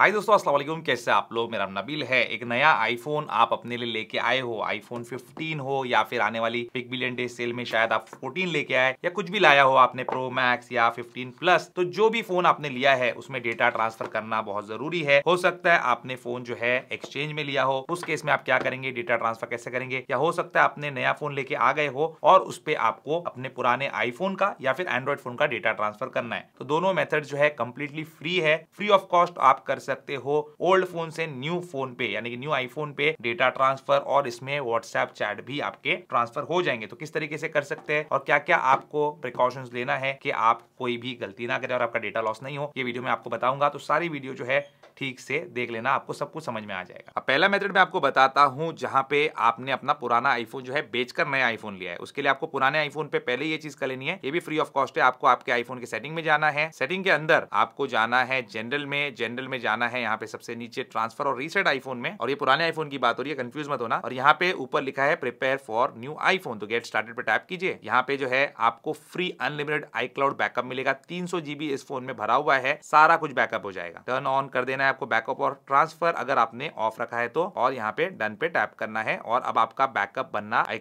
हाय दोस्तों अस्सलाम वालेकुम कैसे आप लोग मेरा नबील है एक नया आईफोन आप अपने लिए लेके आए हो आईफोन 15 हो या फिर आने वाली बिग बिलियन डे सेल में शायद आप 14 लेके आए या कुछ भी लाया हो आपने प्रो मैक्स या 15 प्लस तो जो भी फोन आपने लिया है उसमें डेटा ट्रांसफर करना बहुत जरूरी है हो सकता है आपने फोन जो है एक्सचेंज में लिया हो उस केस में आप क्या करेंगे डेटा ट्रांसफर कैसे करेंगे या हो सकता है आपने नया फोन लेके आ गए हो और उस पर आपको अपने पुराने आईफोन का या फिर एंड्रॉइड फोन का डेटा ट्रांसफर करना है तो दोनों मेथड जो है कम्प्लीटली फ्री है फ्री ऑफ कॉस्ट आप कर सकते हो ओल्ड फोन से न्यू फोन पे यानी कि न्यू आईफोन पे डेटा ट्रांसफर और इसमें व्हाट्सएप चैट भी आपके ट्रांसफर हो जाएंगे तो किस तरीके से कर सकते हैं और क्या क्या आपको प्रिकॉशन लेना है कि आप कोई भी गलती ना करें और आपका डेटा लॉस नहीं हो ये वीडियो में आपको बताऊंगा तो सारी वीडियो जो है ठीक से देख लेना आपको सब कुछ समझ में आ जाएगा अब पहला मेथड मैं आपको बताता हूं जहां पे आपने अपना पुराना आईफोन जो है बेचकर नया आईफोन लिया है उसके लिए आपको पुराने आईफोन पे पहले ये चीज कर लेनी है ये भी फ्री ऑफ कॉस्ट है आपको आपके आईफोन के सेटिंग में जाना है सेटिंग के अंदर आपको जाना है जनरल में जनरल में जाना जाना है यहाँ पे सबसे नीचे ट्रांसफर और रीसेट आईफोन में और ये पुराने आईफोन की बात हो रही है कंफ्यूज मत होना और यहाँ पे ऊपर लिखा है प्रिपेयर फॉर न्यू आईफोन तो गेट स्टार्टेड पे टाइप कीजिए यहाँ पे जो है आपको free unlimited iCloud backup मिलेगा तीन जीबी इस फोन में भरा हुआ है सारा कुछ बैकअप हो जाएगा टर्न ऑन कर देना है आपको बैकअप और ट्रांसफर अगर आपने ऑफ रखा है तो और यहाँ पे डन पे टैप करना है और अब आपका बैकअप बनना आई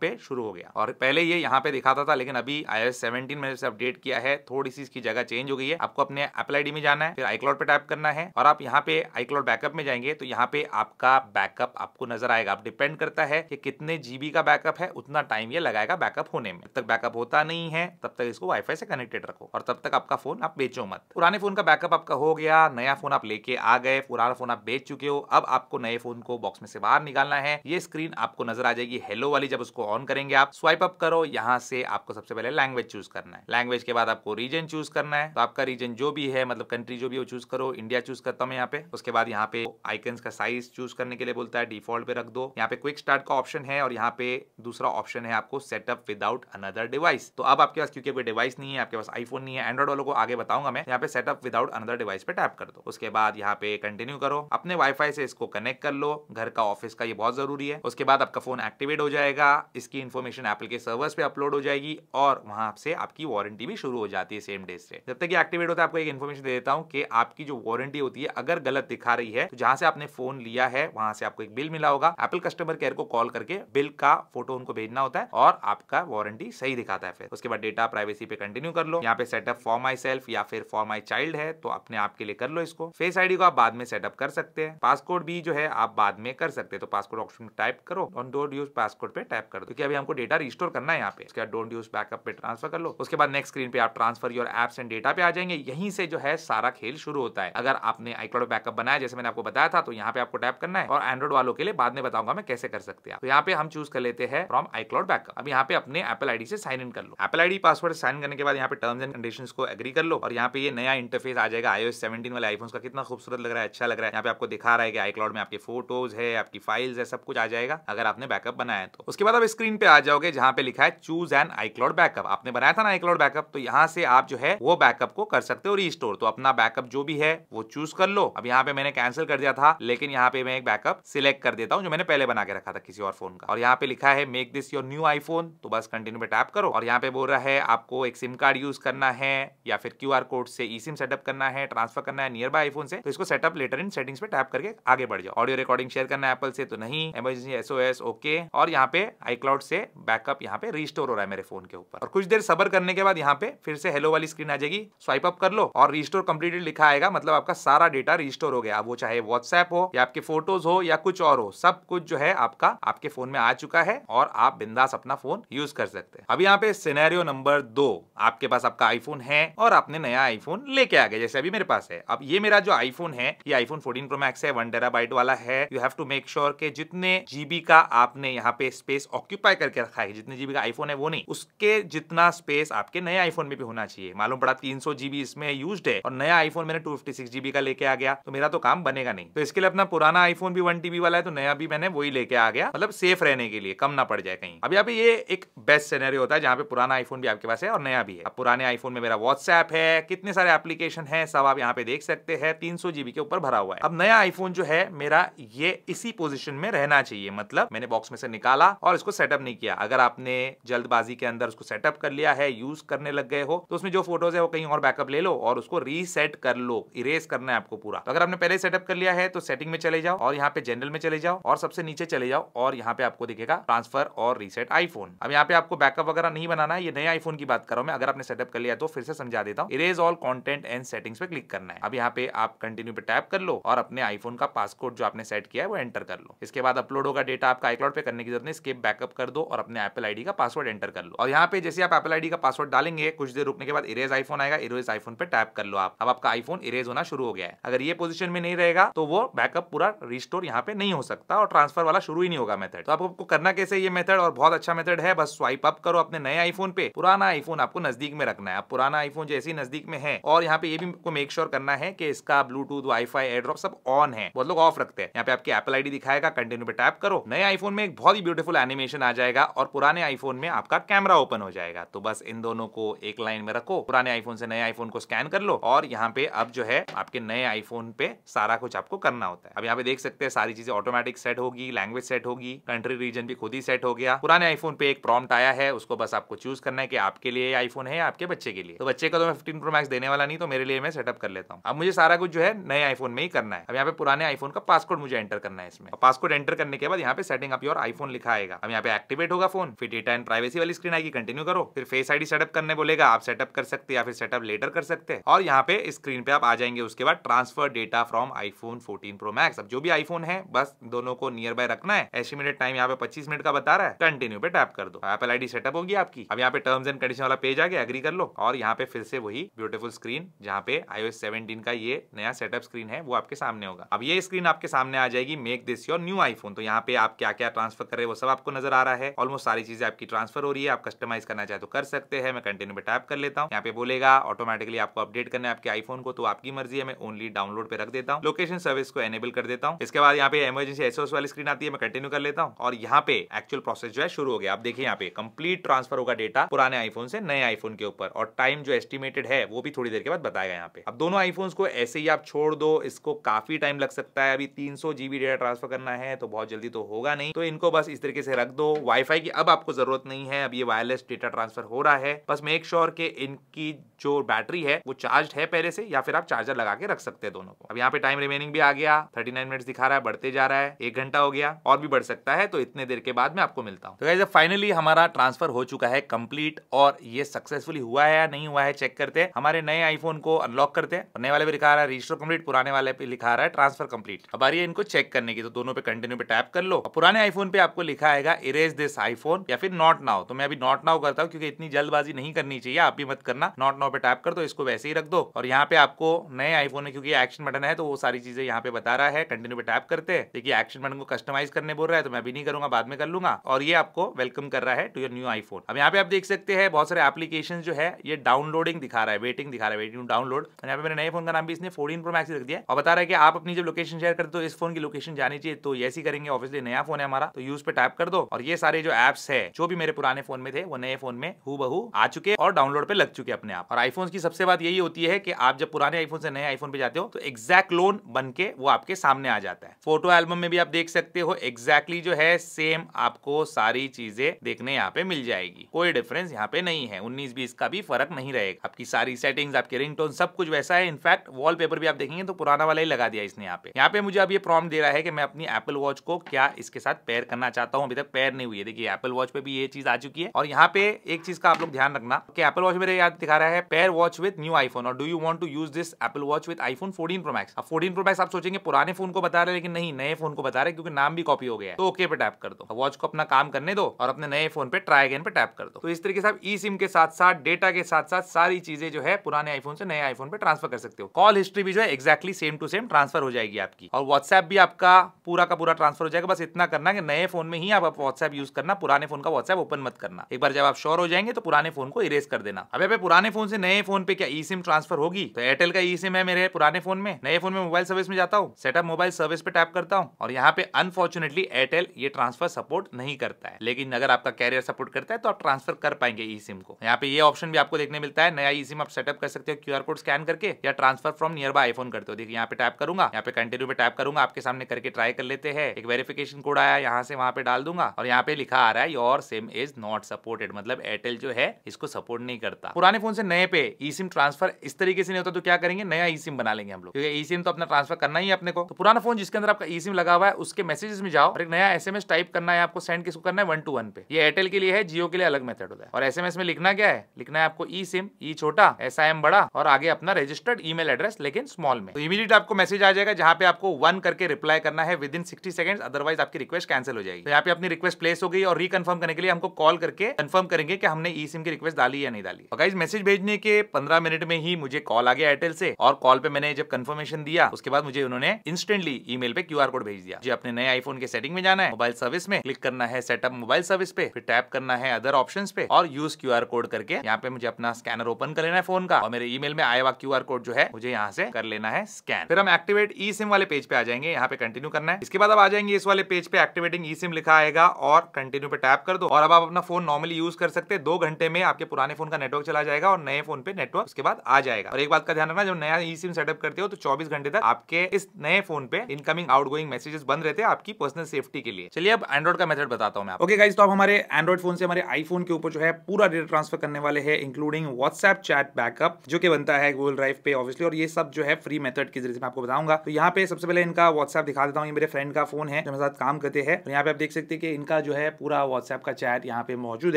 पे शुरू हो गया और पहले ये यहाँ पे दिखाता था लेकिन अभी आई सेवनटीन में अपडेट किया है थोड़ी सी इसकी जगह चेंज हो गई है आपको अपने एप्पल आईडी में जाना है फिर आई पे टैप करना है है और आप यहाँ पे आईक्लाउड बैकअप में जाएंगे तो यहाँ पे आपका बैकअप आपको नजर आएगा आप डिपेंड करता है कि कितने जीबी का बैकअप है उतना टाइम ये लगाएगा बैकअप होने में जब तक बैकअप होता नहीं है तब तक इसको वाईफाई से कनेक्टेड रखो और तब तक आपका फोन आप बेचो मत पुराने फोन का बैकअप आपका हो गया नया फोन आप लेके आ गए पुराना फोन आप बेच चुके हो अब आपको नए फोन को बॉक्स में से बाहर निकालना है ये स्क्रीन आपको नजर आ जाएगी हेलो वाली जब उसको ऑन करेंगे आप स्वाइप अप करो यहाँ से आपको सबसे पहले लैंग्वेज चूज करना है लैंग्वेज के बाद आपको रीजन चूज करना है तो आपका रीजन जो भी है मतलब कंट्री जो भी हो चूज करो इंडिया चूज करता हूँ यहाँ पे उसके बाद यहाँ पे आइकन का साइज चूज करने के लिए बोलता है डिफॉल्ट पे रख दो यहाँ पे क्विक स्टार्ट का ऑप्शन है और यहाँ पे दूसरा ऑप्शन है आपको सेटअप विदाउट अनदर डिवाइस तो अब आपके पास क्योंकि कोई डिवाइस नहीं है आपके पास आईफोन नहीं है एंड्रॉइड वालों को आगे बताऊंगा मैं यहाँ पे सेटअप विदाउट अनदर डिवाइस पे टैप कर दो उसके बाद यहाँ पे कंटिन्यू करो अपने वाईफाई से इसको कनेक्ट कर लो घर का ऑफिस का ये बहुत जरूरी है उसके बाद आपका फोन एक्टिवेट हो जाएगा इसकी इन्फॉर्मेशन एपल के सर्वर्स पे अपलोड हो जाएगी और वहां से आपकी वारंटी भी शुरू हो जाती है सेम डे से जब तक ये एक्टिवेट होता है आपको एक इन्फॉर्मेशन दे देता हूँ कि आपकी जो वारंटी फैसिलिटी होती है अगर गलत दिखा रही है तो जहां से आपने फोन लिया है वहां से आपको एक बिल मिला होगा एप्पल कस्टमर केयर को कॉल करके बिल का फोटो उनको भेजना होता है और आपका वारंटी सही दिखाता है फिर उसके बाद डेटा प्राइवेसी पे कंटिन्यू कर लो यहाँ पे सेटअप फॉर माई सेल्फ या फिर फॉर माई चाइल्ड है तो अपने आपके लिए कर लो इसको फेस आईडी को आप बाद में सेटअप कर सकते हैं पासपोर्ट भी जो है आप बाद में कर सकते हैं तो पासपोर्ट ऑप्शन टाइप करो और डोंट यूज पासपोर्ट पे टाइप कर दो क्योंकि अभी हमको डेटा रिस्टोर करना है यहाँ पे उसके बाद डोंट यूज बैकअप पे ट्रांसफर कर लो उसके बाद नेक्स्ट स्क्रीन पे आप transfer your apps and data पे आ जाएंगे यहीं से जो है सारा खेल शुरू होता है अगर अगर आपने आईक्लाउड बैकअप बनाया जैसे मैंने आपको बताया था तो यहाँ पे आपको टैप करना है और एंड्रॉइड वालों के लिए बाद में बताऊंगा मैं कैसे कर सकते हैं तो यहाँ पे हम चूज कर लेते हैं फ्रॉम आई क्लाउड बैकअप अब यहाँ पे अपने एपल आईडी से साइन इन कर लो एपल आईडी पासवर्ड साइन करने के बाद यहाँ पे टर्म्स एंड कंडीशन को एग्री कर लो और यहाँ पे ये नया इंटरफेस आ जाएगा आईओ सेवेंटीन वाले आईफोन का कितना खूबसूरत लग रहा है अच्छा लग रहा है यहाँ पे आपको दिखा रहा है कि आई में आपके फोटोज है आपकी फाइल्स है सब कुछ आ जाएगा अगर आपने बैकअप बनाया है तो उसके बाद आप स्क्रीन पे आ जाओगे जहाँ पे लिखा है choose an iCloud backup आपने बनाया था ना आई क्लाउड बैकअप तो यहाँ से आप जो है वो बैकअप को कर सकते हो रिस्टोर तो अपना बैकअप जो भी है वो चूज कर लो अब यहाँ पे मैंने कैंसिल कर दिया था लेकिन यहाँ पे मैं एक बैकअप सिलेक्ट कर देता हूँ जो मैंने पहले बना के रखा था किसी और फोन का और यहाँ पे लिखा है make this your new iPhone तो बस कंटिन्यू पे टैप करो और यहाँ पे बोल रहा है आपको एक सिम कार्ड यूज करना है या फिर क्यू कोड से ई सिम सेटअप करना है ट्रांसफर करना है नियर बाई आईफोन से तो इसको सेटअप लेटर इन सेटिंग्स पे टैप करके आगे बढ़ जाओ ऑडियो रिकॉर्डिंग शेयर करना है एपल से तो नहीं एमरजेंसी एसओएस ओके और यहाँ पे आई से बैकअप यहाँ पे रिस्टोर हो रहा है मेरे फोन के ऊपर और कुछ देर सबर करने के बाद यहाँ पे फिर से हेलो वाली स्क्रीन आ जाएगी स्वाइप अप कर लो और रिस्टोर कंप्लीटेड लिखा आएगा मतलब आपका आपका सारा डेटा रिस्टोर हो गया वो चाहे व्हाट्सएप हो या आपके फोटोज हो या कुछ और हो सब कुछ जो है आपका आपके फोन में आ चुका है और आप बिंदास अपना फोन यूज कर सकते हैं अब यहाँ पे सिनेरियो नंबर दो आपके पास आपका आईफोन है और आपने नया आईफोन लेके आ गया जैसे अभी मेरे पास है अब ये मेरा जो आईफोन है ये आईफोन फोर्टीन प्रो मैक्स है वन टेराबाइट वाला है you have to make sure के जितने जीबी का आपने यहाँ पे स्पेस ऑक्यूपाई करके रखा है जितने जीबी का आईफोन है वो नहीं उसके जितना स्पेस आपके नए आईफोन में भी होना चाहिए मालूम पड़ा तीन सौ जीबी इसमें यूज है और नया आईफोन मैंने two fifty six GB TB का लेके आ गया तो मेरा तो काम बनेगा नहीं तो इसके लिए अपना पुराना आईफोन भी वन टीबी वाला है तो नया भी मैंने वही लेके आ गया मतलब सेफ रहने के लिए कम ना पड़ जाए कहीं अभी अभी ये एक बेस्ट सीनरी होता है जहाँ पे पुराना आईफोन भी आपके पास है और नया भी है अब पुराने आईफोन में मेरा व्हाट्सएप है कितने सारे एप्लीकेशन है सब आप यहाँ पे देख सकते हैं तीन जीबी के ऊपर भरा हुआ है अब नया आईफोन जो है मेरा ये इसी पोजिशन में रहना चाहिए मतलब मैंने बॉक्स में से निकाला और इसको सेटअप नहीं किया अगर आपने जल्दबाजी के अंदर उसको सेटअप कर लिया है यूज करने लग गए हो तो उसमें जो फोटोज है वो कहीं और बैकअप ले लो और उसको रीसेट कर लो इरेज कर करना है आपको पूरा तो अगर आपने पहले सेटअप कर लिया है तो सेटिंग में चले जाओ और यहाँ पे जनरल में चले जाओ और सबसे नीचे चले जाओ और यहाँ पे आपको दिखेगा ट्रांसफर और रीसेट आईफोन अब यहाँ पे आपको बैकअप वगैरह नहीं बनाना है ये नए आईफोन की बात करो मैं अगर आपने सेटअप कर लिया तो फिर से समझा देता हूँ erase all content and settings पे क्लिक करना है अब यहाँ पे आप कंटिन्यू पे टैप कर लो और अपने आईफोन का पासकोड जो आपने सेट किया है वो एंटर कर लो इसके बाद अपलोड होगा डेटा आपका आईक्लाउड पे करने की जरूरत नहीं स्केप बैकअप कर दो और अपने एपल आईडी का पासवर्ड एंटर कर लो और यहाँ पे जैसे आप एपल आईडी का पासवर्ड डालेंगे कुछ देर रुकने के बाद इरेज आईफोन आएगा इरेज आईफोन पे टैप कर लो आप अब आपका आईफोन इरेज होना शुरू हो गया है अगर ये पोजिशन में नहीं रहेगा तो वो बैकअप पूरा रिस्टोर यहाँ पे नहीं हो सकता और ट्रांसफर वाला शुरू ही नहीं होगा मेथड तो आपको करना कैसे ये मेथड और बहुत अच्छा मेथड है बस स्वाइप अप करो अपने नए आईफोन पे पुराना आईफोन आपको नजदीक में रखना है पुराना आईफोन जैसे ही नजदीक में है और यहाँ पे ये भी आपको मेक श्योर करना है कि इसका ब्लूटूथ वाईफाई एयरड्रॉप सब ऑन है बहुत लोग ऑफ रखते हैं यहाँ पे आपकी एपल आईडी दिखाएगा कंटिन्यू पे टैप करो नए आईफोन में एक बहुत ही ब्यूटीफुल एनिमेशन आ जाएगा और पुराने आईफोन में आपका कैमरा ओपन हो जाएगा तो बस इन दोनों को एक लाइन में रखो पुराने आईफोन से नए आईफोन को स्कैन कर लो और यहाँ पे अब जो है आपके आपके नए आईफोन पे सारा कुछ आपको करना होता है अब यहाँ पे देख सकते हैं सारी चीजें ऑटोमेटिक सेट होगी लैंग्वेज सेट होगी कंट्री रीजन भी खुद ही सेट हो गया पुराने आईफोन पे एक प्रॉम्प्ट आया है उसको बस आपको चूज करना है कि आपके लिए आईफोन है या आपके बच्चे के लिए तो बच्चे का तो मैं फिफ्टीन प्रो मैक्स देने वाला नहीं तो मेरे लिए मैं सेटअप कर लेता हूँ अब मुझे सारा कुछ जो है नए आईफोन में ही करना है अब यहाँ पे पुराने आईफोन का पासकोड मुझे एंटर करना है इसमें पासकोड एंटर करने के बाद यहाँ पे सेटिंग अप योर आईफोन लिखा आएगा अब यहाँ पे एक्टिवेट होगा फोन फिर डेटा एंड प्राइवेसी वाली स्क्रीन आएगी कंटिन्यू करो फिर फेस आईडी सेटअप करने बोलेगा आप सेटअप कर सकते हैं या फिर सेटअप लेटर कर सकते हैं और यहाँ पे स्क्रीन पे आप आ जाएंगे उसके बाद transfer data from iPhone 14 pro max अब जो भी आईफोन है बस दोनों को नियर बाय रखना है एस्टिमेटेड टाइम यहाँ पे 25 मिनट का बता रहा है कंटिन्यू पे टैप कर दो एपल आईडी सेटअप होगी आपकी अब यहाँ पे टर्म्स एंड कंडीशन वाला पेज आ गया एग्री कर लो और यहाँ पे फिर से वही ब्यूटीफुल स्क्रीन जहाँ पे आईओ एस का ये नया सेटअप स्क्रीन है वो आपके सामने होगा अब ये स्क्रीन आपके सामने आ जाएगी make this your new iPhone तो यहाँ पे आप क्या क्या ट्रांसफर कर रहे वो सब आपको नजर आ रहा है ऑलमोस्ट सारी चीजें आपकी ट्रांसफर हो रही है आप कस्टमाइज करना चाहे तो कर सकते हैं मैं कंटिन्यू पे टैप कर लेता हूँ यहाँ पे बोलेगा ऑटोमेटिकली आपको अपडेट करना है आपके आईफोन को तो आपकी मर्जी है मैं ओनली डाउनलोड पे रख देता हूँ लोकेशन सर्विस को एनेबल कर देता हूँ इसके बाद यहाँ पे इमरजेंसी एसओएस वाली स्क्रीन आती है मैं कंटिन्यू कर लेता हूँ और यहाँ पे एक्चुअल प्रोसेस जो है शुरू हो गया आप देखिए यहाँ पे कंप्लीट ट्रांसफर होगा डेटा पुराने आईफोन से नए आईफोन के ऊपर और टाइम जो एस्टिमेटेड है वो भी थोड़ी देर के बाद बताएगा यहाँ पे अब दोनों आईफोन को ऐसे ही आप छोड़ दो इसको काफी टाइम लग सकता है अभी तीन जीबी डेटा ट्रांसफर करना है तो बहुत जल्दी तो होगा नहीं तो इनको बस इस तरीके से रख दो वाईफाई की अब आपको जरूरत नहीं है अब ये वायरलेस डेटा ट्रांसफर हो रहा है बस मेक श्योर के इनकी जो बैटरी है वो चार्ज है पहले से या फिर आप चार्जर लगा लगा के रख सकते हैं दोनों को अब यहाँ पे टाइम रिमेनिंग भी आ गया थर्टी नाइन मिनट्स दिखा रहा है बढ़ते जा रहा है एक घंटा हो गया और भी बढ़ सकता है तो इतने देर के बाद मैं आपको मिलता हूँ तो फाइनली हमारा ट्रांसफर हो चुका है कंप्लीट और ये सक्सेसफुली हुआ है या नहीं हुआ है चेक करते हैं हमारे नए आईफोन को अनलॉक करते हैं नए वाले पे लिखा रहा है रजिस्टर कंप्लीट पुराने वाले पे लिखा रहा है ट्रांसफर कंप्लीट अब आ रही है इनको चेक करने की तो दोनों पे कंटिन्यू पे टैप कर लो पुराने आईफोन पे आपको लिखा आएगा इरेज दिस आईफोन या फिर नॉट नाउ तो मैं अभी नॉट नाउ करता हूँ क्योंकि इतनी जल्दबाजी नहीं करनी चाहिए आप भी मत करना नॉट नाउ पे टैप कर दो इसको वैसे ही रख दो और यहाँ पे आपको नए आईफोन में क्योंकि एक्शन बटन है तो वो सारी चीजें यहाँ पे बता रहा है कंटिन्यू पे टैप करते हैं देखिए एक्शन बटन को कस्टमाइज करने बोल रहा है तो मैं भी नहीं करूंगा बाद में कर लूंगा और ये आपको वेलकम कर रहा है टू योर न्यू आईफोन अब यहाँ पे आप देख सकते हैं बहुत सारे एप्लीकेशन जो है ये डाउनलोडिंग दिखा रहा है वेटिंग दिखा रहा है वेटिंग डाउनलोड यहाँ पे मेरे नए फोन का नाम भी इसने फोर्टीन प्रो मैक्स रख दिया और बता रहा है कि आप अपनी जब लोकेशन शेयर करते तो इस फोन की लोकेशन जानी चाहिए तो ऐसी करेंगे ऑब्वियसली नया फोन है हमारा तो यूज पे टैप कर दो और ये सारे जो एप्स है जो भी मेरे पुराने फोन में थे वो नए फोन में हु आ चुके और डाउनलोड पे लग चुके अपने आप और आईफोन की सबसे बात यही होती है कि आप जब पुराने आईफोन से नए आईफोन पे जाते हो तो एग्जैक्ट लोन बन के वो आपके सामने आ जाता है फोटो एल्बम में भी आप देख सकते हो एग्जैक्टली जो है सेम आपको सारी चीजें देखने यहाँ पे मिल जाएगी कोई डिफरेंस यहाँ पे नहीं है उन्नीस बीस का भी फर्क नहीं रहेगा आपकी सारी सेटिंग आपके रिंग सब कुछ वैसा है इनफैक्ट वॉल भी आप देखेंगे तो पुराना वाला ही लगा दिया इसने यहाँ पे यहाँ पे मुझे अब ये प्रॉम दे रहा है कि मैं अपनी एपल वॉच को क्या इसके साथ पेयर करना चाहता हूँ अभी तक पेयर नहीं हुई है देखिए एपल वॉच पे भी ये चीज आ चुकी है और यहाँ पे एक चीज का आप लोग ध्यान रखना कि एपल वॉच मेरे याद दिखा रहा है pair watch with new iPhone और do you want to use this Apple watch watch with iPhone fourteen pro max अब फोर्टीन प्रो मैक्स आप सोचेंगे पुराने फोन को बता रहे लेकिन नहीं नए फोन को बता रहे क्योंकि नाम भी कॉपी हो गया है तो ओके पे टैप कर दो वॉच को अपना काम करने दो और अपने नए फोन पे ट्राई अगेन पे टैप कर दो तो इस तरीके से आप ई सिम के साथ साथ डेटा के साथ साथ सारी चीजें जो है पुराने आईफोन से नए आईफोन पे ट्रांसफर कर सकते हो कॉल हिस्ट्री भी जो है exactly same to same transfer हो जाएगी आपकी और व्हाट्सएप भी आपका पूरा का पूरा ट्रांसफर हो जाएगा बस इतना करना कि नए फोन में ही आप व्हाट्सएप यूज करना पुराने फोन का व्हाट्सएप ओपन मत करना एक बार जब आप श्योर हो जाएंगे तो पुराने फोन को इरेज कर देना अब पुराने फोन से नए फोन पे क्या ई सिम ट्रांसफर होगी तो एयरटेल का ई सिम है मेरे पुराने फोन में नए फोन में मोबाइल सर्विस में जाता हूँ सेटअप मोबाइल सर्विस पे टैप करता हूँ और यहाँ पे अनफॉर्चुनेटली एयरटेल ये ट्रांसफर सपोर्ट नहीं करता है लेकिन अगर आपका कैरियर सपोर्ट करता है तो आप ट्रांसफर कर पाएंगे ई सिम को यहाँ पे ये ऑप्शन भी आपको देखने मिलता है नया ई सिम आप सेटअप कर सकते हो क्यू कोड स्कैन करके या transfer from nearby iPhone करते हो देखिए यहाँ पे टैप करूंगा यहाँ पे कंटिन्यू पे टैप करूंगा आपके सामने करके ट्राई कर लेते हैं एक वेरिफिकेशन कोड आया यहाँ से वहाँ पे डाल दूंगा और यहाँ पे लिखा आ रहा है your SIM is not supported मतलब एयरटेल जो है इसको सपोर्ट नहीं करता पुराने फोन से नए पे ई सिम ट्रांसफर इस तरीके से नहीं होता तो क्या करेंगे नया ई सिम बना लेंगे हम लोग क्योंकि ई सिम तो अपना ट्रांसफर करना ही अपने को तो पुराना फोन जिसके अंदर आपका ई सिम लगा हुआ है उसके मैसेजेस में जाओ और एक नया एसएमएस टाइप करना है आपको सेंड किसको करना है वन टू वन पे ये एयरटेल के लिए है जियो के लिए अलग मेथड होता है और एस में लिखना क्या है लिखना है आपको ई सिम ई छोटा एस आई एम बड़ा और आगे अपना रजिस्टर्ड ईमेल एड्रेस लेकिन स्मॉल में तो इमीडिएट आपको मैसेज आ जाएगा जहाँ पे आपको वन करके रिप्लाई करना है within sixty second otherwise आपकी रिक्वेस्ट कैंसिल हो जाएगी तो यहाँ पे अपनी रिक्वेस्ट प्लेस हो गई और रिकन्फर्म करने के लिए हमको कॉल करके कन्फर्म करेंगे कि हमने ई सिम की रिक्वेस्ट डाली या नहीं डाली और गाइज मैसेज भेजने के पंद्रह मिनट में ही मुझे कॉल आ गया एयरटेल से और कॉल कॉल पे मैंने जब कंफर्मेशन दिया उसके बाद मुझे उन्होंने इंस्टेंटली ईमेल पे क्यूआर कोड भेज दिया मुझे अपने नए आईफोन के सेटिंग में जाना है मोबाइल सर्विस में क्लिक करना है सेटअप मोबाइल सर्विस पे फिर टैप करना है अदर ऑप्शन पे और यूज क्यू कोड करके यहाँ पे मुझे अपना स्कैनर ओपन कर लेना है फोन का और मेरे ईमेल में आया हुआ क्यू कोड जो है मुझे यहाँ से कर लेना है स्कैन फिर हम एक्टिवेट ई सिम वाले पेज पे आ जाएंगे यहाँ पे कंटिन्यू करना है इसके बाद अब आ जाएंगे इस वाले पेज पे एक्टिवेटिंग ई सिम लिखा आएगा और कंटिन्यू पे टैप कर दो और अब आप अपना फोन नॉर्मली यूज कर सकते हैं दो घंटे में आपके पुराने फोन का नेटवर्क चला जाएगा और नए फोन पे नेटवर्क उसके बाद आ जाएगा और एक बात का ध्यान रखना जब नया ई सिम सेटअप करते हो तो चौबीस घंटे तक आपके इस नए फोन पे इनकमिंग आउटगोइंग मैसेजेस बंद रहते हैं आपकी पर्सनल सेफ्टी के लिए चलिए अब एंड्रॉइड का मेथड बताता हूँ मैं ओके गाइज तो आप हमारे एंड्रॉइड फोन से हमारे आईफोन के ऊपर जो है पूरा डेटा ट्रांसफर करने वाले हैं इंक्लूडिंग व्हाट्सएप चैट बैकअप जो कि बनता है गूगल ड्राइव पे ऑब्वियसली और ये सब जो है फ्री मेथड के जरिए मैं आपको बताऊंगा तो यहाँ पे सबसे पहले इनका व्हाट्सएप दिखा देता हूँ ये मेरे फ्रेंड का फोन है जो मेरे साथ काम करते हैं यहाँ पे आप देख सकते हैं कि इनका जो है पूरा व्हाट्सएप का चैट यहाँ पे मौजूद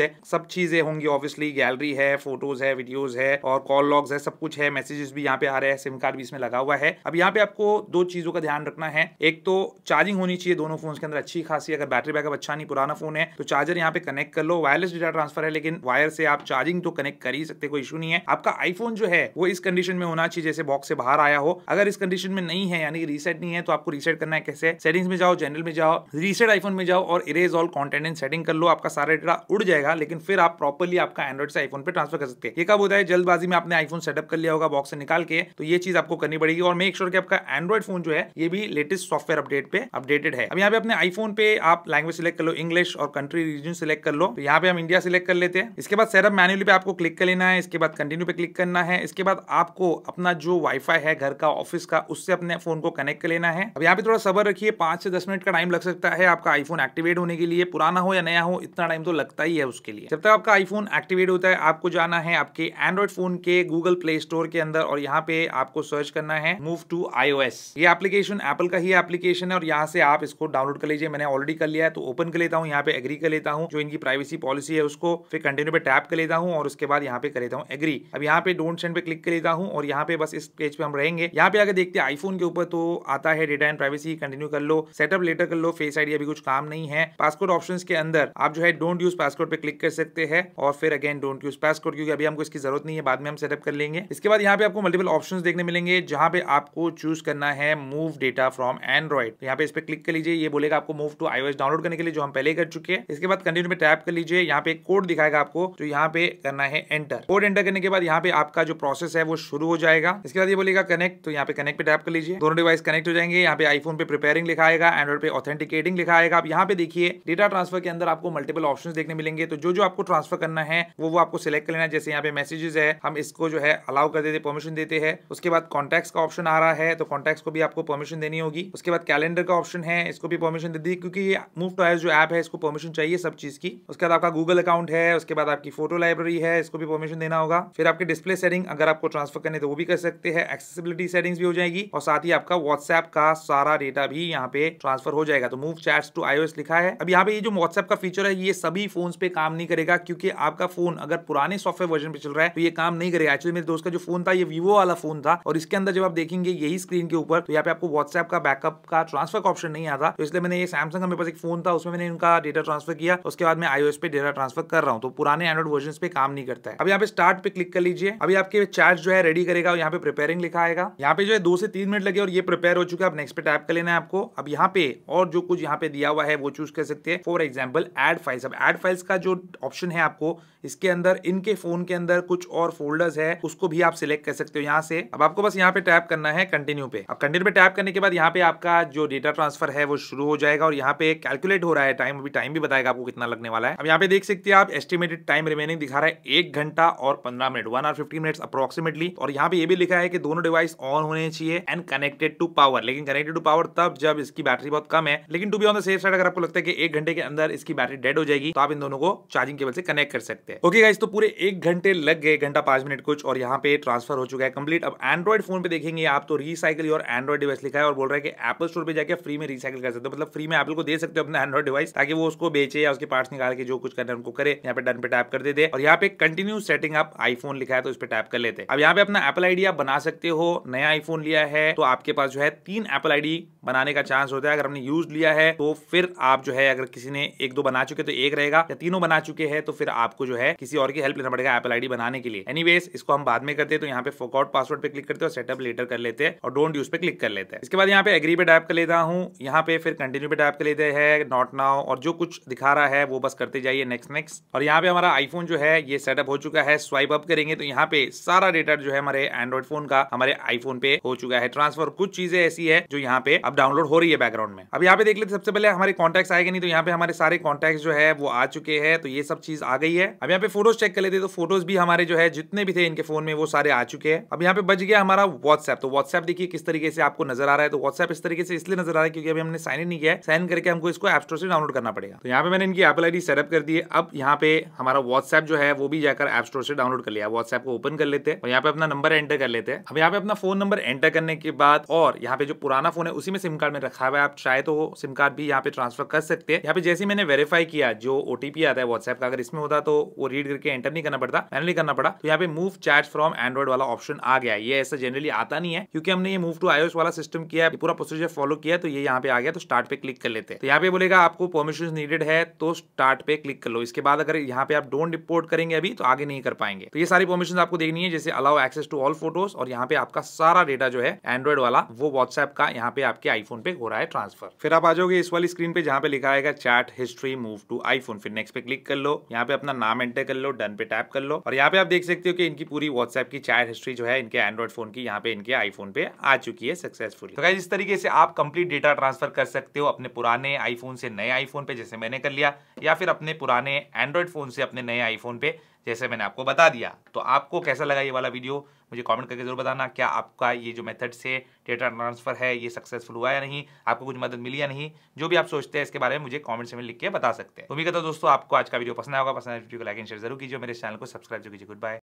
है सब चीजें होंगी ऑब्वियसली गैलरी है फोटोज है वीडियोज है और कॉल लॉग्स है सब कुछ है मैसेजेस भी यहाँ पे आ रहे हैं सिम कार्ड भी इसमें लगा हुआ है अब यहाँ पे आपको दो चीजों का ध्यान रखना है एक तो चार्जिंग होनी चाहिए दोनों फोन के अंदर अच्छी खासी अगर बैटरी बैकअप अच्छा नहीं पुराना फोन है तो चार्जर यहाँ पे कनेक्ट कर लो वायरलेस डेटा ट्रांसफर है लेकिन वायर से आप चार्जिंग तो कनेक्ट कर ही सकते कोई इशू नहीं है आपका आईफोन जो है वो इस कंडीशन में होना चाहिए जैसे बॉक्स से बाहर आया हो अगर इस कंडीशन में नहीं है यानी रीसेट नहीं है तो आपको रीसेट करना है कैसे सेटिंग्स में जाओ जनरल में जाओ रीसेट आईफोन में जाओ और erase all content and setting कर लो आपका सारा डेटा उड़ जाएगा लेकिन फिर आप प्रॉपरली आपका एंड्रॉइड से आईफोन पर ट्रांसफर कर सकते हैं ये कब होता है जल्दबाजी में आपने आईफोन सेटअप कर लिया होगा बॉक्स से निकाल के तो ये चीज आपको करनी पड़ेगी और मेक श्योर कि आपका एंड्रॉइड फोन जो है ये भी लेटेस्ट सॉफ्टवेयर अपडेट पे अपडेटेड है अब यहाँ पे अपने आईफोन पे आप लैंग्वेज सिलेक्ट कर लो इंग्लिश और कंट्री रीजन सिलेक्ट कर लो तो यहाँ पे हम इंडिया सिलेक्ट कर लेते हैं इसके बाद सैरअप मैन्युअली पे आपको क्लिक कर लेना है इसके बाद कंटिन्यू पे क्लिक करना है इसके बाद आपको अपना जो वाईफाई है घर का ऑफिस का उससे अपने फोन को कनेक्ट कर लेना है अब यहाँ पे थोड़ा सबर रखिए पांच से दस मिनट का टाइम लग सकता है आपका आईफोन एक्टिवेट होने के लिए पुराना हो या नया हो इतना टाइम तो लगता ही है उसके लिए जब तक आपका आईफोन एक्टिवेट होता है आपको जाना है आपके एंड्रॉइड फोन के गूगल प्ले स्टोर के अंदर और यहाँ पे आप आपको सर्च करना है मूव टू आईओएस ये एप्लीकेशन एप्पल का ही एप्लीकेशन है और यहाँ से आप इसको डाउनलोड कर लीजिए मैंने ऑलरेडी कर लिया है तो ओपन कर लेता हूँ यहाँ पे एग्री कर लेता हूँ जो इनकी प्राइवेसी पॉलिसी है उसको फिर कंटिन्यू पे टैप कर लेता हूँ और उसके बाद यहाँ पे कर लेता हूँ एग्री अब यहाँ पे डोंट सेंड पे क्लिक कर लेता हूँ और यहाँ पे बस इस पेज पे हम रहेंगे यहाँ पे आगे देखते हैं आईफोन के ऊपर तो आता है डेटा एंड प्राइवेसी कंटिन्यू कर लो सेटअप लेटर कर लो फेस आईडी अभी कुछ काम नहीं है पासकोड ऑप्शन के अंदर आप जो है डोंट यूज पासकोड पे क्लिक कर सकते हैं और फिर अगेन डोंट यूज पासकोड क्योंकि अभी हमको इसकी जरूरत नहीं है बाद में हम सेटअप कर लेंगे इसके बाद यहाँ पे आपको मल्टीपल ऑप्शन देखने देखने मिलेंगे जहां पे आपको चूज करना है मूव डेटा फ्रॉम एंड्रॉइड यहाँ पे इस पर क्लिक कर लीजिए ये बोलेगा आपको मूव टू आईओएस डाउनलोड करने के लिए जो हम पहले कर चुके हैं इसके बाद कंटिन्यू में टैप कर लीजिए यहाँ पे कोड दिखाएगा आपको जो यहाँ पे करना है एंटर कोड एंटर करने के बाद यहाँ पे आपका जो प्रोसेस है वो शुरू हो जाएगा इसके बाद ये बोलेगा कनेक्ट तो यहाँ पे कनेक्ट पे टैप कर लीजिए दोनों डिवाइस कनेक्ट हो जाएंगे यहाँ पे आईफोन पे प्रिपेयरिंग लिखा आएगा एंड्रॉइड पे ऑथेंटिकेटिंग लिखा आएगा आप यहाँ पे देखिए डेटा ट्रांसफर के अंदर आपको मल्टीपल ऑप्शन देखने मिलेंगे तो जो जो आपको ट्रांसफर करना है वो वो आपको सिलेक्ट कर लेना जैसे यहाँ पे मैसेजेस है हम इसको जो है अलाउ कर देते परमिशन देते हैं उसके बाद कॉन्टैक्ट्स का ऑप्शन आ रहा है तो कॉन्टैक्ट्स को भी आपको परमिशन देनी होगी उसके बाद कैलेंडर का ऑप्शन है इसको भी परमिशन दे दी क्योंकि ये मूव टू आयस जो ऐप है इसको परमिशन चाहिए सब चीज की उसके बाद आपका गूगल अकाउंट है उसके बाद आपकी फोटो लाइब्रेरी है इसको भी परमिशन देना होगा फिर आपके डिस्प्ले सेटिंग अगर आपको ट्रांसफर करने तो वो भी कर सकते हैं एक्सेसिबिलिटी सेटिंग्स भी हो जाएगी और साथ ही आपका व्हाट्सएप का सारा डेटा भी यहाँ पे ट्रांसफर हो जाएगा तो मूव चैट्स टू आईओएस लिखा है अब यहाँ पे ये जो व्हाट्सएप का फीचर है ये सभी फोन पे काम नहीं करेगा क्योंकि आपका फोन अगर पुराने सॉफ्टवेयर वर्जन पे चल रहा है तो ये काम नहीं करेगा एक्चुअली मेरे दोस्त का जो फोन था ये वीवो वाला फोन था और इसके अंदर जब आप देखेंगे यही स्क्रीन के ऊपर तो यहाँ पे आपको व्हाट्सएप का बैकअप का ट्रांसफर का ऑप्शन नहीं आता तो इसलिए मैंने ये सैमसंग मेरे पास एक फोन था उसमें मैंने इनका डेटा ट्रांसफर किया उसके बाद मैं आईओएस पे डेटा ट्रांसफर कर रहा हूँ तो पुराने एंड्रॉइड वर्जन पे काम नहीं करता है अब यहाँ पे स्टार्ट पे क्लिक कर लीजिए अभी आपके चार्ज जो है रेडी करेगा यहाँ पे प्रिपेयरिंग लिखा आएगा यहाँ पे जो है दो से तीन मिनट लगे और ये प्रिपेयर हो चुका है अब नेक्स्ट पे टाइप कर लेना है आपको अब यहाँ पे और जो कुछ यहाँ पे दिया हुआ है वो चूज कर सकते हैं फॉर एग्जाम्पल एड फाइल्स अब एड फाइल्स का जो ऑप्शन है आपको इसके अंदर इनके फोन के अंदर कुछ और फोल्डर्स है उसको भी आप सिलेक्ट कर सकते हो यहाँ से अब आप आपको बस यहाँ पे टैप करना है कंटिन्यू पे अब कंटिन्यू पे टैप करने के बाद यहाँ पे आपका जो डेटा ट्रांसफर है वो शुरू हो जाएगा और यहाँ पे कैलकुलेट हो रहा है टाइम अभी टाइम भी बताएगा आपको कितना लगने वाला है अब यहाँ पे देख सकते हैं आप एस्टिमेटेड टाइम रिमेनिंग दिखा रहा है एक घंटा और पंद्रह minute one or fifty minute approximately और यहाँ पे ये भी लिखा है कि दोनों डिवाइस ऑन होने चाहिए एंड कनेक्टेड टू पावर लेकिन कनेक्टेड टू पावर तब जब इसकी बैटरी बहुत कम है लेकिन to be on the safe side अगर आपको लगता है कि एक घंटे के अंदर इसकी बैटरी डेड हो जाएगी तो आप इन दोनों को चार्जिंग केबल से कनेक्ट कर सकते हैं ओके okay, गाइस तो पूरे एक घंटे लग गए घंटा पांच मिनट कुछ और यहाँ पे ट्रांसफर हो चुका है कंप्लीट अब एंड एंड्रॉइड फोन पे देखेंगे आप तो रिसाइकिल योर एंड्रॉइड डिवाइस लिखा है और बोल रहा है कि एप्पल स्टोर पे जाकर फ्री में रिसाइकिल कर सकते हो मतलब फ्री में एप्पल को दे सकते हो अपना एंड्रॉइड डिवाइस ताकि वो उसको बेचे या उसके पार्ट्स निकाल के जो कुछ करना उनको करे यहाँ पे डन पे टैप कर देते और यहाँ पे कंटिन्यू सेटिंग आप आईफोन लिखा है तो इस पर टैप कर लेते अब यहाँ पे अपना एपल आईडी आप बना सकते हो नया आईफोन लिया है तो आपके पास जो है तीन एपल आईडी बनाने का चांस होता है अगर हमने यूज लिया है तो फिर आप जो है अगर किसी ने एक दो बना चुके तो एक रहेगा या तीनों बना चुके हैं तो फिर आपको जो है किसी और की हेल्प लेना पड़ेगा एपल आईडी बनाने के लिए एनीवेज इसको हम बाद में करते हैं तो यहाँ पे फोकआउट पासवर्ड पे क्लिक करते हैं सेटअप लेटर कर लेते हैं और डोंट यूज पे क्लिक कर लेते हैं इसके बाद यहाँ पे एग्री पे टाइप कर लेता हूँ यहाँ पे फिर कंटिन्यू पे टाइप कर लेते हैं नॉट नाउ और जो कुछ दिखा रहा है वो बस करते जाइए नेक्स्ट नेक्स्ट और यहाँ पे हमारा आईफोन जो है ये सेटअप हो चुका है स्वाइप अप करेंगे तो यहाँ पे सारा डेटा जो है हमारे एंड्रॉइड फोन का हमारे आईफोन पे हो चुका है ट्रांसफर कुछ चीजें ऐसी है जो यहाँ पे अब डाउनलोड हो रही है बैकग्राउंड में अब यहाँ पे देख लेते सबसे पहले हमारे कॉन्टेक्ट आएगा नहीं तो यहाँ पे हमारे सारे कॉन्टेक्ट जो है वो आ चुके हैं तो ये सब चीज आ गई है अब यहाँ पे फोटोज चेक कर लेते तो फोटोज भी हमारे जो है जितने भी थे इनके फोन में वो सारे आ चुके हैं अब यहाँ पे बच गया हमारा व्हाट्सएप तो व्हाट्सएप देखिए किस तरीके से आपको नजर आ रहा है तो व्हाट्सएप इस तरीके से इसलिए नजर आ रहा है क्योंकि अभी हमने साइन इन नहीं किया है साइन करके हमको इसको एप स्टोर से डाउनलोड करना पड़ेगा तो यहाँ पे मैंने इनकी एप्पल आईडी सेटअप कर दी है अब यहाँ पे हमारा व्हाट्सएप जो है वो भी जाकर एप स्टोर से डाउनलोड कर लिया व्हाट्सएप को ओपन कर लेते हैं और यहाँ पे अपना नंबर एंटर कर लेते हैं अब यहाँ पे अपना फोन नंबर एंटर करने के बाद और यहाँ पे जो पुराना फोन है उसी में सिम कार्ड में रखा हुआ है आप चाहे तो सिम कार्ड भी यहाँ पे ट्रांसफर कर सकते हैं यहाँ पे जैसे मैंने वेरीफाई किया जो ओटीपी आता है व्हाट्सएप का अगर इसमें होता तो वो रीड करके एंटर नहीं करना पड़ता मैनुअली करना पड़ा तो यहाँ पे मूव चार्ज फ्रॉम एंड्रॉइड वाला ऑप्शन आ गया ये ऐसा जनरली आता नहीं है क्योंकि हमने ये मूव टू आयोस वाला सिस्टम किया है पूरा प्रोसीजर फॉलो किया तो ये यहाँ पे आ गया तो स्टार्ट पे क्लिक कर लेते हैं तो यहाँ पे बोलेगा आपको परमिशन नीडेड है तो स्टार्ट पे क्लिक कर लो इसके बाद अगर यहाँ पे आप डोंट रिपोर्ट करेंगे अभी तो आगे नहीं कर पाएंगे तो ये सारी परमिशन आपको देखनी है जैसे allow access to all photos और यहाँ पे आपका सारा डेटा जो है एंड्रॉइड वाला वो व्हाट्सएप का यहाँ पे आपके आईफोन पे हो रहा है ट्रांसफर फिर आप आ जाओगे इस वाली स्क्रीन पे जहाँ पे लिखा आएगा chat history move to iPhone फिर नेक्स्ट पे क्लिक कर लो यहाँ पे अपना नाम एंटर कर लो डन पे टैप कर लो और यहाँ पे आप देख सकते हो कि इनकी पूरी व्हाट्सएप की चैट हिस्ट्री जो है इनके एंड्रॉइड फ़ोन की यहाँ पे इनके आईफोन पे आ चुकी है सक्सेसफुली तो इस तरीके से आप कंप्लीट डेटा ट्रांसफ़र कर सकते हो अपने पुराने आईफोन से नए आईफोन पे जैसे मैंने कर लिया या फिर अपने पुराने एंड्रॉइड फ़ोन से अपने नए आईफोन पे जैसे मैंने आपको बता दिया तो आपको कैसा लगा ये वाला वीडियो मुझे कमेंट करके जरूर बताना क्या आपका ये जो मेथड से डेटा ट्रांसफर है ये सक्सेसफुल हुआ या नहीं आपको कुछ मदद मिली या नहीं जो भी आप सोचते हैं इसके बारे में मुझे कमेंट्स में लिख के बता सकते हैं उम्मीद करता हूँ दोस्तों आपको आज का वीडियो पसंद आएगा पसंद आए वीडियो को लाइक एंड शेयर जरूर कीजिए मेरे चैनल को सब्सक्राइब जो कीजिए गुड बाय